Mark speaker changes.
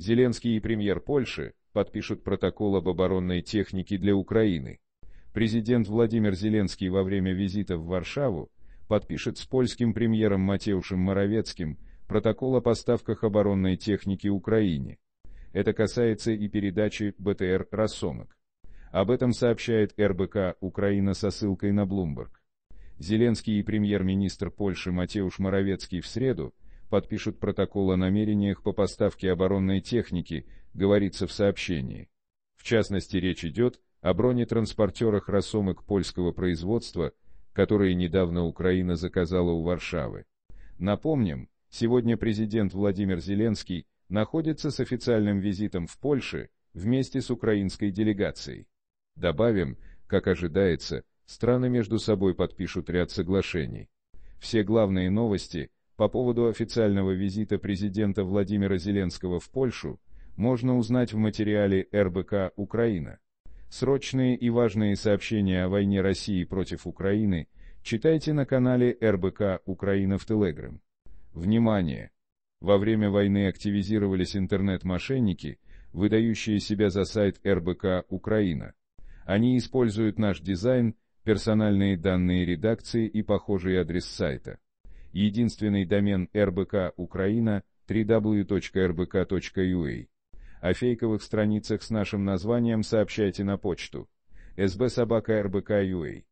Speaker 1: Зеленский и премьер Польши подпишут протокол об оборонной технике для Украины. Президент Владимир Зеленский во время визита в Варшаву подпишет с польским премьером Матеушем Моровецким протокол о поставках оборонной техники Украине. Это касается и передачи БТР «Росомок». Об этом сообщает РБК «Украина» со ссылкой на Bloomberg. Зеленский и премьер-министр Польши Матеуш Моровецкий в среду подпишут протокол о намерениях по поставке оборонной техники, говорится в сообщении. В частности, речь идет о бронетранспортерах «Росомык» польского производства, которые недавно Украина заказала у Варшавы. Напомним, сегодня президент Владимир Зеленский находится с официальным визитом в Польше вместе с украинской делегацией. Добавим, как ожидается, страны между собой подпишут ряд соглашений. Все главные новости – по поводу официального визита президента Владимира Зеленского в Польшу можно узнать в материале РБК «Украина». Срочные и важные сообщения о войне России против Украины читайте на канале РБК «Украина» в Телеграм. Внимание! Во время войны активизировались интернет-мошенники, выдающие себя за сайт РБК «Украина». Они используют наш дизайн, персональные данные редакции и похожий адрес сайта единственный домен РБК Украина www.rbk.ua. А. О фейковых страницах с нашим названием сообщайте на почту sbsobaka.rbk.ua.